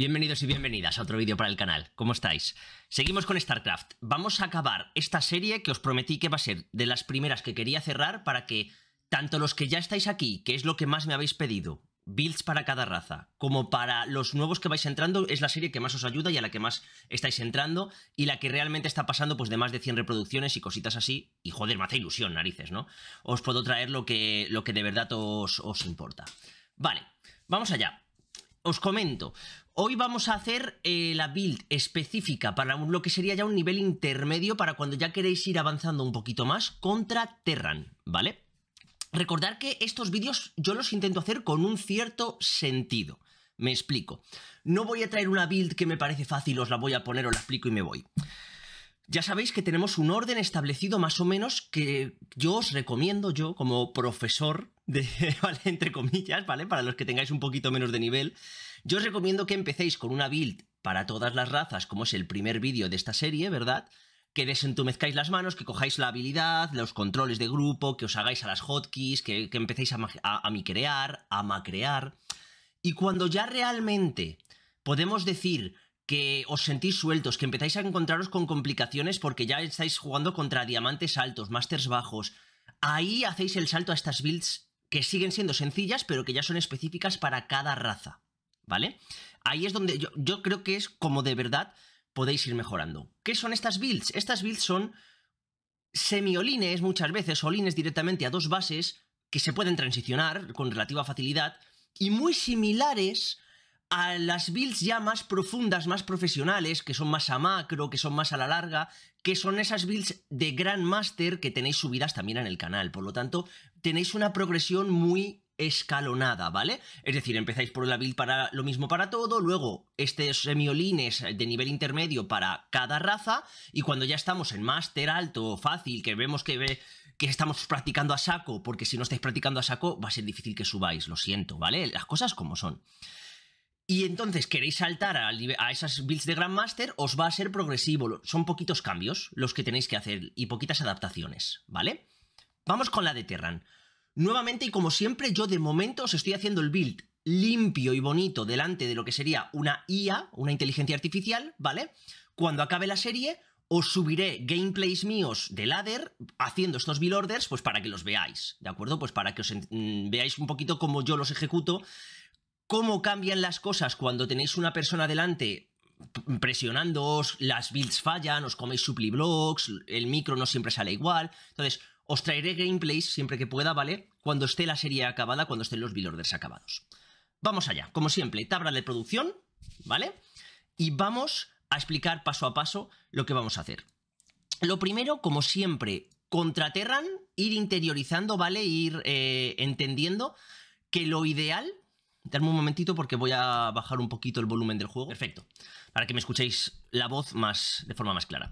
Bienvenidos y bienvenidas a otro vídeo para el canal. ¿Cómo estáis? Seguimos con StarCraft. Vamos a acabar esta serie que os prometí que va a ser de las primeras que quería cerrar para que tanto los que ya estáis aquí, que es lo que más me habéis pedido, builds para cada raza, como para los nuevos que vais entrando, es la serie que más os ayuda y a la que más estáis entrando y la que realmente está pasando pues de más de 100 reproducciones y cositas así. Y joder, me hace ilusión, narices, ¿no? Os puedo traer lo que, lo que de verdad os, os importa. Vale, vamos allá. Os comento, hoy vamos a hacer eh, la build específica para lo que sería ya un nivel intermedio para cuando ya queréis ir avanzando un poquito más contra Terran, ¿vale? Recordar que estos vídeos yo los intento hacer con un cierto sentido. Me explico. No voy a traer una build que me parece fácil, os la voy a poner, os la explico y me voy. Ya sabéis que tenemos un orden establecido más o menos que yo os recomiendo, yo como profesor, de, entre comillas, ¿vale? Para los que tengáis un poquito menos de nivel, yo os recomiendo que empecéis con una build para todas las razas, como es el primer vídeo de esta serie, ¿verdad? que desentumezcáis las manos, que cojáis la habilidad, los controles de grupo, que os hagáis a las hotkeys, que, empecéis a, micrear, a macrear. Y cuando ya realmente podemos decir que os sentís sueltos, que empezáis a encontraros con complicaciones porque ya estáis jugando contra diamantes altos, masters bajos. Ahí hacéis el salto a estas builds que siguen siendo sencillas, pero que ya son específicas para cada raza, ¿vale? Ahí es donde yo, creo que es como de verdad podéis ir mejorando. ¿Qué son estas builds? Estas builds son semi-olines muchas veces, olines directamente a dos bases que se pueden transicionar con relativa facilidad y muy similares a las builds ya más profundas, más profesionales, que son más a macro, que son más a la larga, que son esas builds de Grandmaster que tenéis subidas también en el canal. Por lo tanto, tenéis una progresión muy escalonada, ¿vale? Es decir, empezáis por la build para lo mismo para todo, luego estos semiolines de nivel intermedio para cada raza, y cuando ya estamos en máster alto, o fácil, que vemos que, que estamos practicando a saco, porque si no estáis practicando a saco va a ser difícil que subáis, lo siento, ¿vale? Las cosas como son y entonces queréis saltar a, esas builds de Grandmaster, os va a ser progresivo. Son poquitos cambios los que tenéis que hacer y poquitas adaptaciones, ¿vale? Vamos con la de Terran. Nuevamente y como siempre, yo de momento os estoy haciendo el build limpio y bonito delante de lo que sería una IA, una inteligencia artificial, ¿vale? Cuando acabe la serie, os subiré gameplays míos de ladder haciendo estos build orders, pues para que los veáis, ¿de acuerdo? Pues para que os mm, veáis un poquito cómo yo los ejecuto cómo cambian las cosas cuando tenéis una persona delante presionándoos, las builds fallan, os coméis supply blocks, el micro no siempre sale igual. Entonces, os traeré gameplays siempre que pueda, ¿vale? Cuando esté la serie acabada, cuando estén los build orders acabados. Vamos allá, como siempre, tabla de producción, ¿vale? Y vamos a explicar paso a paso lo que vamos a hacer. Lo primero, como siempre, Contraterran... ir interiorizando, ¿vale? Ir eh, entendiendo que lo ideal Dame un momentito porque voy a bajar un poquito el volumen del juego. Perfecto. Para que me escuchéis la voz más, de forma más clara.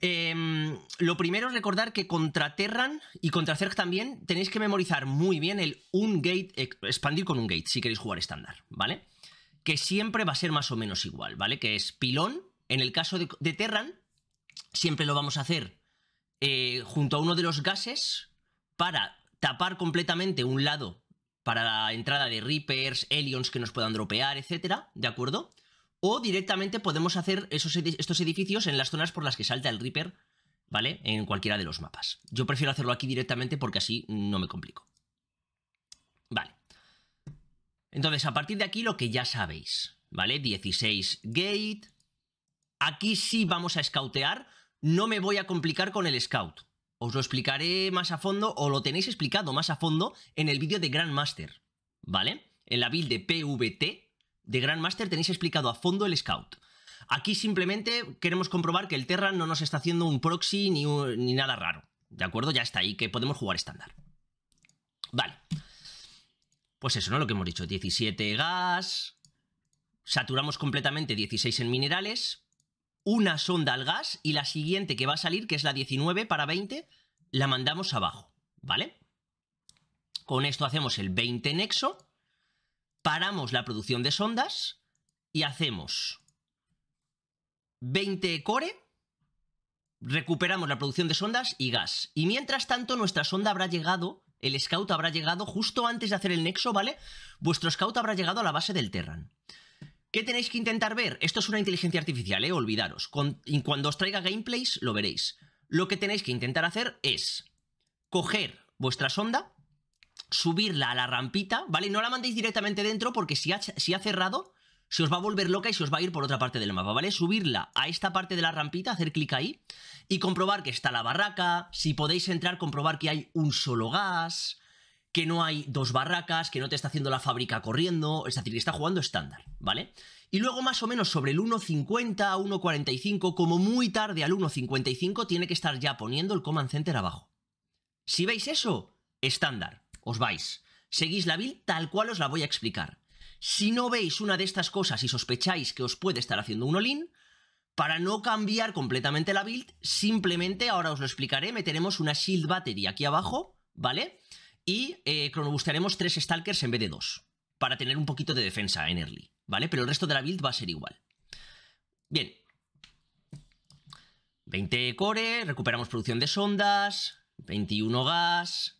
Em, lo primero es recordar que contra Terran y contra Zerg también tenéis que memorizar muy bien el un gate, expandir con un gate si queréis jugar estándar, ¿vale? Que siempre va a ser más o menos igual, ¿vale? Que es pilón, en el caso de, Terran, siempre lo vamos a hacer eh, junto a uno de los gases para tapar completamente un lado para la entrada de Reapers, Elions que nos puedan dropear, etcétera, ¿de acuerdo? O directamente podemos hacer esos estos edificios en las zonas por las que salta el Reaper, ¿vale? En cualquiera de los mapas. Yo prefiero hacerlo aquí directamente porque así no me complico. Vale. Entonces, a partir de aquí lo que ya sabéis, ¿vale? 16 gate. Aquí sí vamos a scoutear. No me voy a complicar con el scout, os lo explicaré más a fondo o lo tenéis explicado más a fondo en el vídeo de Grandmaster, ¿vale? En la build de PVT de Grandmaster tenéis explicado a fondo el Scout. Aquí simplemente queremos comprobar que el Terran no nos está haciendo un proxy ni, ni nada raro, ¿de acuerdo? Ya está ahí, que podemos jugar estándar. Vale. Pues eso, ¿no? Lo que hemos dicho, 17 gas, saturamos completamente 16 en minerales, una sonda al gas y la siguiente que va a salir, que es la 19 para 20, la mandamos abajo, ¿vale? Con esto hacemos el 20 nexo, paramos la producción de sondas y hacemos 20 core, recuperamos la producción de sondas y gas. Y mientras tanto nuestra sonda habrá llegado, el scout habrá llegado justo antes de hacer el nexo, ¿vale? Vuestro scout habrá llegado a la base del Terran. ¿Qué tenéis que intentar ver? Esto es una inteligencia artificial, ¿eh? Olvidaros. cuando os traiga gameplays lo veréis. Lo que tenéis que intentar hacer es coger vuestra sonda, subirla a la rampita, ¿vale? No la mandéis directamente dentro porque si ha, si ha cerrado se os va a volver loca y se os va a ir por otra parte del mapa, ¿vale? Subirla a esta parte de la rampita, hacer clic ahí y comprobar que está la barraca, si podéis entrar, comprobar que hay un solo gas, que no hay dos barracas, que no te está haciendo la fábrica corriendo, es decir, que está jugando estándar, ¿vale? Y luego más o menos sobre el 1.50 a 1.45, como muy tarde al 1.55, tiene que estar ya poniendo el Command Center abajo. Si veis eso, estándar, os vais. Seguís la build tal cual os la voy a explicar. Si no veis una de estas cosas y sospecháis que os puede estar haciendo un olín, para no cambiar completamente la build, simplemente, ahora os lo explicaré, meteremos una shield battery aquí abajo, ¿vale? vale y eh, cronobustearemos tres Stalkers en vez de dos, para tener un poquito de defensa en early, ¿vale? Pero el resto de la build va a ser igual. Bien. 20 core, recuperamos producción de sondas, 21 gas,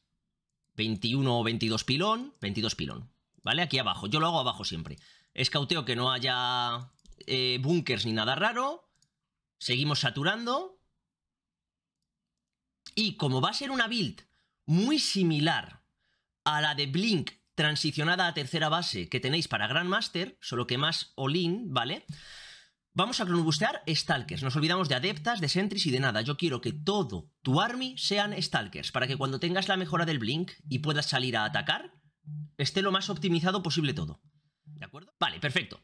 21 o 22 pilón, 22 pilón, ¿vale? Aquí abajo, yo lo hago abajo siempre. Escauteo que no haya eh, bunkers ni nada raro, seguimos saturando. Y como va a ser una build muy similar a la de Blink transicionada a tercera base que tenéis para Grandmaster, solo que más all ¿vale? Vamos a cronobustear Stalkers. Nos olvidamos de Adeptas, de Sentries y de nada. Yo quiero que todo tu army sean Stalkers, para que cuando tengas la mejora del Blink y puedas salir a atacar, esté lo más optimizado posible todo. ¿De acuerdo? Vale, perfecto.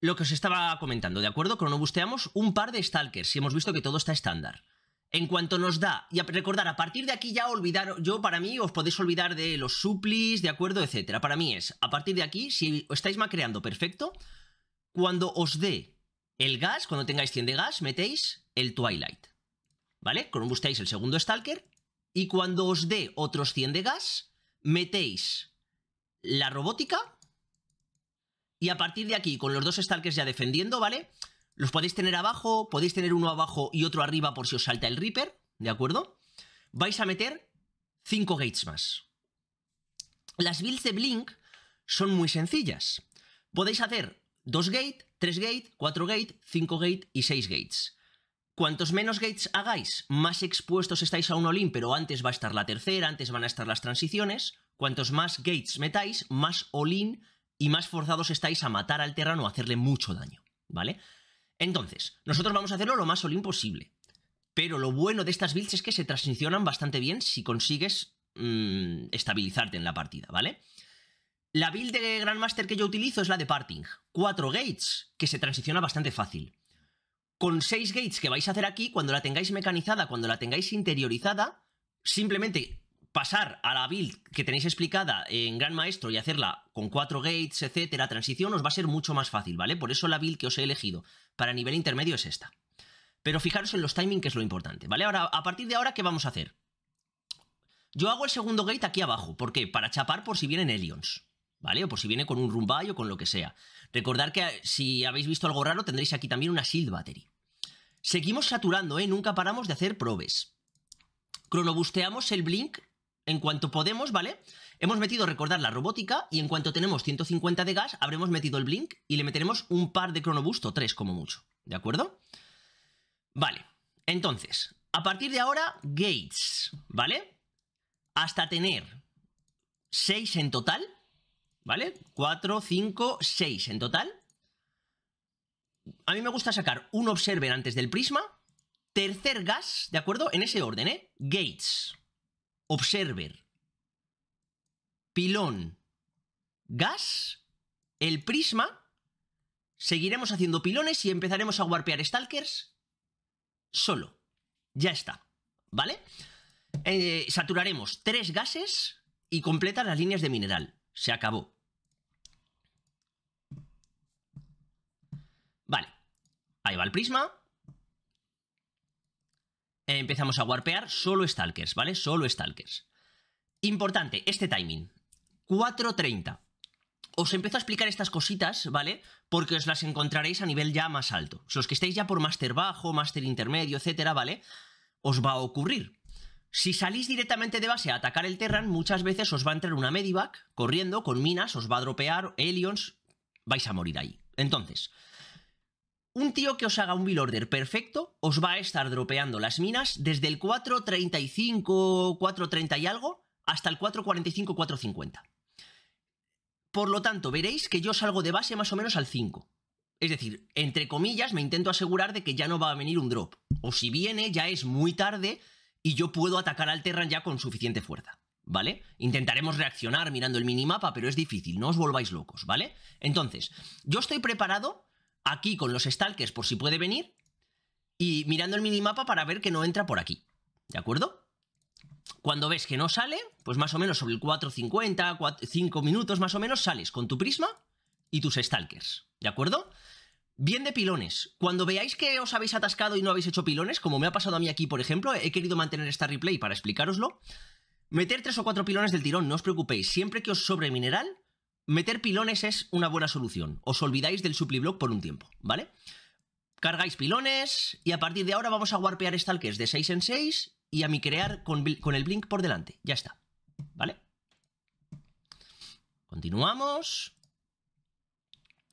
Lo que os estaba comentando, ¿de acuerdo? Cronobusteamos un par de Stalkers si hemos visto que todo está estándar. En cuanto nos da, y a recordar, a partir de aquí ya olvidar, yo para mí os podéis olvidar de los suplis, de acuerdo, etcétera. Para mí es, a partir de aquí, si estáis macreando, perfecto. Cuando os dé el gas, cuando tengáis 100 de gas, metéis el Twilight, ¿vale? Con busteáis el segundo Stalker. Y cuando os dé otros 100 de gas, metéis la robótica. Y a partir de aquí, con los dos Stalkers ya defendiendo, ¿vale? vale los podéis tener abajo, podéis tener uno abajo y otro arriba por si os salta el Reaper, ¿de acuerdo? Vais a meter 5 gates más. Las builds de Blink son muy sencillas. Podéis hacer 2 gate, 3 gate, 4 gate, 5 gate y 6 gates. Cuantos menos gates hagáis, más expuestos estáis a un all pero antes va a estar la tercera, antes van a estar las transiciones. Cuantos más gates metáis, más all y más forzados estáis a matar al terrano o hacerle mucho daño, ¿vale? Entonces, nosotros vamos a hacerlo lo más lo posible. Pero lo bueno de estas builds es que se transicionan bastante bien si consigues mm, estabilizarte en la partida, ¿vale? La build de Grandmaster que yo utilizo es la de Parting. 4 gates, que se transiciona bastante fácil. Con 6 gates que vais a hacer aquí, cuando la tengáis mecanizada, cuando la tengáis interiorizada, simplemente pasar a la build que tenéis explicada en Gran Maestro y hacerla con cuatro gates, etcétera, transición, os va a ser mucho más fácil, ¿vale? Por eso la build que os he elegido para nivel intermedio es esta. Pero fijaros en los timings, que es lo importante, ¿vale? Ahora, a partir de ahora, ¿qué vamos a hacer? Yo hago el segundo gate aquí abajo, ¿por qué? Para chapar por si vienen Elions, ¿vale? O por si viene con un Rumbay o con lo que sea. Recordad que eh, si habéis visto algo raro, tendréis aquí también una Shield Battery. Seguimos saturando, ¿eh? Nunca paramos de hacer probes. Cronobusteamos el Blink en cuanto podemos, ¿vale? Hemos metido, recordar, la robótica y en cuanto tenemos 150 de gas, habremos metido el blink y le meteremos un par de cronobusto, tres como mucho, ¿de acuerdo? Vale, entonces, a partir de ahora, gates, ¿vale? Hasta tener seis en total, ¿vale? Cuatro, cinco, seis en total. A mí me gusta sacar un observer antes del prisma, tercer gas, ¿de acuerdo? En ese orden, ¿eh? Gates. Observer, pilón, gas, el prisma. Seguiremos haciendo pilones y empezaremos a warpear stalkers solo. Ya está, ¿vale? Eh, saturaremos tres gases y completan las líneas de mineral. Se acabó. Vale. Ahí va el prisma empezamos a warpear solo Stalkers, ¿vale? Solo Stalkers. Importante, este timing. 4.30. Os empiezo a explicar estas cositas, ¿vale? Porque os las encontraréis a nivel ya más alto. Si los que estáis ya por máster bajo, máster intermedio, etcétera, ¿vale? Os va a ocurrir. Si salís directamente de base a atacar el Terran, muchas veces os va a entrar una medivac corriendo con minas, os va a dropear, aliens, vais a morir ahí. Entonces, un tío que os haga un bill order perfecto os va a estar dropeando las minas desde el 4.35, 4.30 y algo hasta el 4.45, 4.50. Por lo tanto, veréis que yo salgo de base más o menos al 5. Es decir, entre comillas, me intento asegurar de que ya no va a venir un drop. O si viene, ya es muy tarde y yo puedo atacar al Terran ya con suficiente fuerza. ¿Vale? Intentaremos reaccionar mirando el minimapa, pero es difícil, no os volváis locos, ¿vale? Entonces, yo estoy preparado aquí con los stalkers por si puede venir y mirando el minimapa para ver que no entra por aquí. ¿De acuerdo? Cuando ves que no sale, pues más o menos sobre el 4.50, 5 minutos más o menos sales con tu prisma y tus stalkers. ¿De acuerdo? Bien de pilones. Cuando veáis que os habéis atascado y no habéis hecho pilones, como me ha pasado a mí aquí, por ejemplo, he querido mantener esta replay para explicároslo. Meter tres o cuatro pilones del tirón, no os preocupéis. Siempre que os sobre mineral, Meter pilones es una buena solución. Os olvidáis del supliblock por un tiempo, ¿vale? Cargáis pilones y a partir de ahora vamos a warpear stalkers de 6 en 6 y a mi crear con, el blink por delante. Ya está, ¿vale? Continuamos.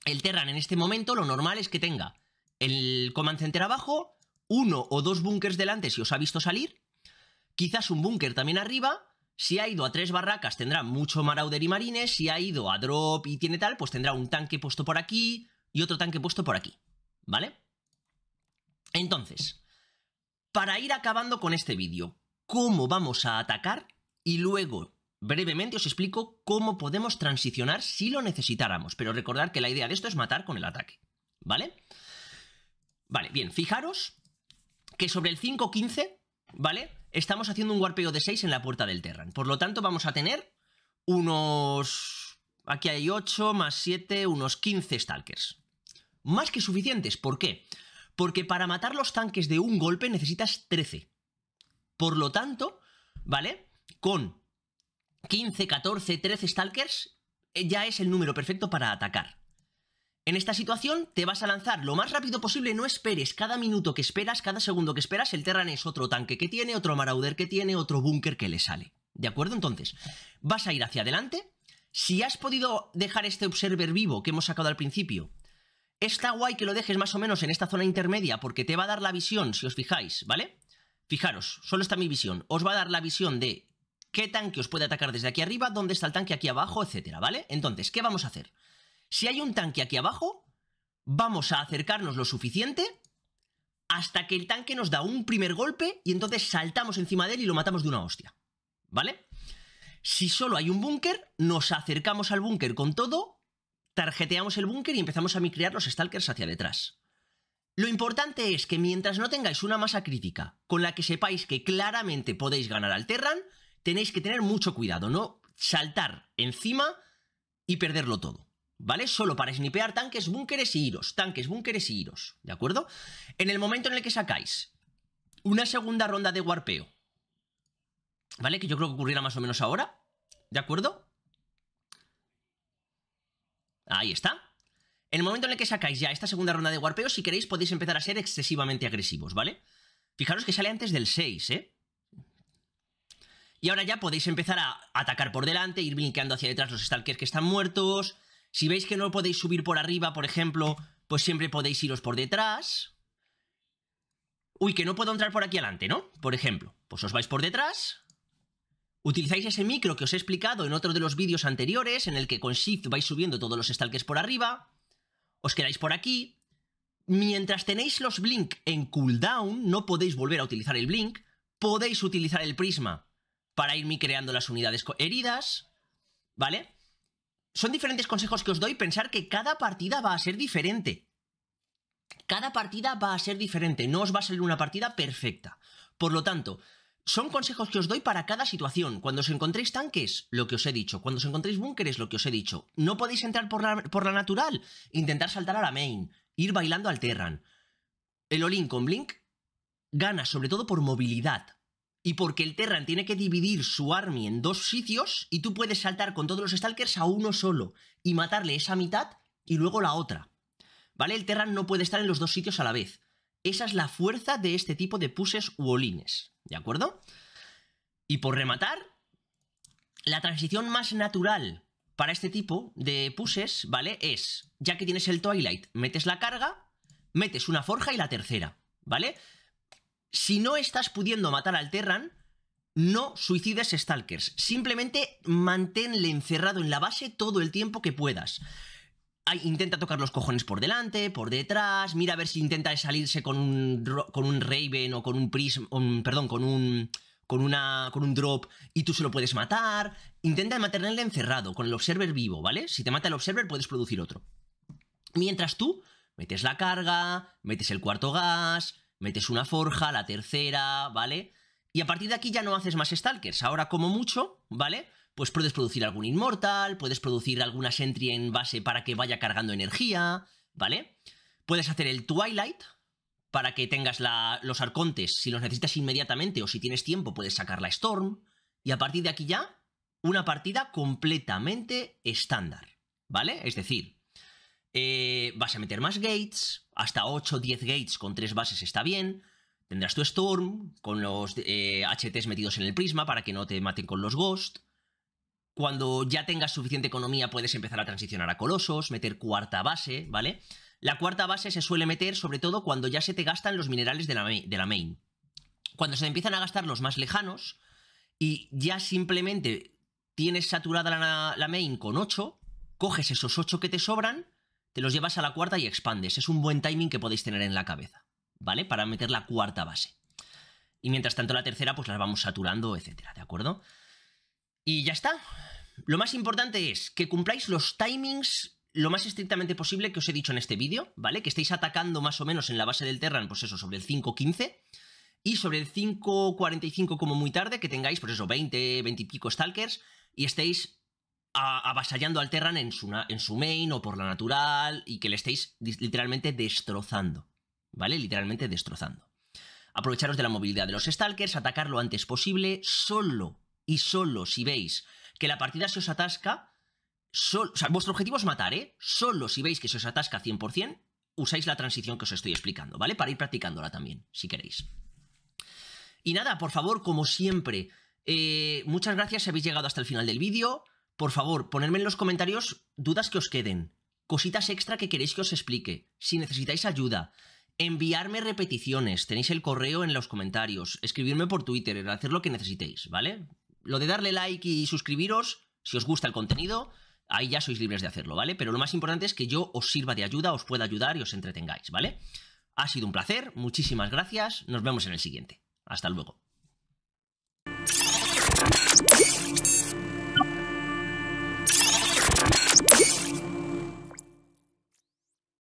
El Terran en este momento lo normal es que tenga el Command Center abajo, uno o dos bunkers delante si os ha visto salir, quizás un búnker también arriba si ha ido a tres barracas tendrá mucho Marauder y Marines, si ha ido a Drop y tiene tal, pues tendrá un tanque puesto por aquí y otro tanque puesto por aquí, ¿vale? Entonces, para ir acabando con este vídeo, ¿cómo vamos a atacar? Y luego, brevemente os explico cómo podemos transicionar si lo necesitáramos, pero recordad que la idea de esto es matar con el ataque, ¿vale? Vale, bien, fijaros que sobre el 5-15 ¿vale? Estamos haciendo un warpeo de 6 en la puerta del Terran. Por lo tanto, vamos a tener unos... Aquí hay 8 más 7, unos 15 Stalkers. Más que suficientes, ¿por qué? Porque para matar los tanques de un golpe necesitas 13. Por lo tanto, ¿vale? Con 15, 14, 13 Stalkers eh, ya es el número perfecto para atacar. En esta situación te vas a lanzar lo más rápido posible, no esperes cada minuto que esperas, cada segundo que esperas, el Terran es otro tanque que tiene, otro marauder que tiene, otro búnker que le sale. ¿De acuerdo? Entonces, vas a ir hacia adelante. Si has podido dejar este observer vivo que hemos sacado al principio, está guay que lo dejes más o menos en esta zona intermedia porque te va a dar la visión, si os fijáis, ¿vale? Fijaros, solo está mi visión. Os va a dar la visión de qué tanque os puede atacar desde aquí arriba, dónde está el tanque aquí abajo, etcétera, ¿vale? Entonces, ¿qué vamos a hacer? Si hay un tanque aquí abajo, vamos a acercarnos lo suficiente hasta que el tanque nos da un primer golpe y entonces saltamos encima de él y lo matamos de una hostia. ¿Vale? Si solo hay un búnker, nos acercamos al búnker con todo, tarjeteamos el búnker y empezamos a micrear los stalkers hacia detrás. Lo importante es que mientras no tengáis una masa crítica con la que sepáis que claramente podéis ganar al Terran, tenéis que tener mucho cuidado, no saltar encima y perderlo todo. ¿vale? Solo para snipear tanques, búnkeres y iros, tanques, búnkeres y iros, ¿de acuerdo? En el momento en el que sacáis una segunda ronda de warpeo, ¿vale? Que yo creo que ocurrirá más o menos ahora, ¿de acuerdo? Ahí está. En el momento en el que sacáis ya esta segunda ronda de warpeo, si queréis podéis empezar a ser excesivamente agresivos, ¿vale? Fijaros que sale antes del 6, ¿eh? Y ahora ya podéis empezar a atacar por delante, ir blinqueando hacia detrás los stalkers que están muertos, si veis que no podéis subir por arriba, por ejemplo, pues siempre podéis iros por detrás. Uy, que no puedo entrar por aquí adelante, ¿no? Por ejemplo, pues os vais por detrás. Utilizáis ese micro que os he explicado en otro de los vídeos anteriores, en el que con Shift vais subiendo todos los stalkers por arriba. Os quedáis por aquí. Mientras tenéis los Blink en cooldown, no podéis volver a utilizar el Blink, podéis utilizar el Prisma para ir creando las unidades heridas, ¿vale? son diferentes consejos que os doy, pensar que cada partida va a ser diferente. Cada partida va a ser diferente, no os va a salir una partida perfecta. Por lo tanto, son consejos que os doy para cada situación. Cuando os encontréis tanques, lo que os he dicho. Cuando os encontréis búnkeres, lo que os he dicho. No podéis entrar por la, por la natural, intentar saltar a la main, ir bailando al Terran. El Olin con Blink gana sobre todo por movilidad y porque el Terran tiene que dividir su army en dos sitios y tú puedes saltar con todos los Stalkers a uno solo y matarle esa mitad y luego la otra. ¿Vale? El Terran no puede estar en los dos sitios a la vez. Esa es la fuerza de este tipo de puses u ¿de acuerdo? Y por rematar, la transición más natural para este tipo de puses, ¿vale? Es, ya que tienes el Twilight, metes la carga, metes una forja y la tercera, ¿vale? vale si no estás pudiendo matar al Terran, no suicides Stalkers. Simplemente manténle encerrado en la base todo el tiempo que puedas. intenta tocar los cojones por delante, por detrás, mira a ver si intenta salirse con un, con un Raven o con un Prism, perdón, con un, con, una, con un drop y tú se lo puedes matar. Intenta mantenerle encerrado, con el Observer vivo, ¿vale? Si te mata el Observer puedes producir otro. Mientras tú metes la carga, metes el cuarto gas, metes una forja, la tercera, ¿vale? Y a partir de aquí ya no haces más stalkers. Ahora, como mucho, ¿vale? Pues puedes producir algún inmortal, puedes producir alguna sentry en base para que vaya cargando energía, ¿vale? Puedes hacer el Twilight para que tengas los arcontes. Si los necesitas inmediatamente o si tienes tiempo, puedes sacar la Storm. Y a partir de aquí ya, una partida completamente estándar, ¿vale? Es decir, eh, vas a meter más gates, hasta 8 o 10 gates con 3 bases está bien. Tendrás tu Storm con los HTs eh, metidos en el prisma para que no te maten con los ghosts Cuando ya tengas suficiente economía puedes empezar a transicionar a Colosos, meter cuarta base, ¿vale? La cuarta base se suele meter sobre todo cuando ya se te gastan los minerales de la, main. Cuando se empiezan a gastar los más lejanos y ya simplemente tienes saturada la, la main con 8, coges esos 8 que te sobran te los llevas a la cuarta y expandes. Es un buen timing que podéis tener en la cabeza, ¿vale? Para meter la cuarta base. Y mientras tanto la tercera, pues las vamos saturando, etcétera, ¿de acuerdo? Y ya está. Lo más importante es que cumpláis los timings lo más estrictamente posible que os he dicho en este vídeo, ¿vale? Que estéis atacando más o menos en la base del Terran, pues eso, sobre el 5.15 y sobre el 5.45 como muy tarde, que tengáis, pues eso, 20, 20 y pico Stalkers y estéis avasallando al Terran en su, main o por la natural y que le estéis literalmente destrozando, ¿vale? Literalmente destrozando. Aprovecharos de la movilidad de los Stalkers, atacar lo antes posible, solo y solo si veis que la partida se os atasca, solo. o vuestro objetivo es matar, ¿eh? Solo si veis que se os atasca 100%, usáis la transición que os estoy explicando, ¿vale? Para ir practicándola también, si queréis. Y nada, por favor, como siempre, eh, muchas gracias si habéis llegado hasta el final del vídeo. Por favor, ponedme en los comentarios dudas que os queden, cositas extra que queréis que os explique, si necesitáis ayuda, enviarme repeticiones, tenéis el correo en los comentarios, escribirme por Twitter, hacer lo que necesitéis, ¿vale? Lo de darle like y suscribiros, si os gusta el contenido, ahí ya sois libres de hacerlo, ¿vale? Pero lo más importante es que yo os sirva de ayuda, os pueda ayudar y os entretengáis, ¿vale? Ha sido un placer, muchísimas gracias, nos vemos en el siguiente. Hasta luego.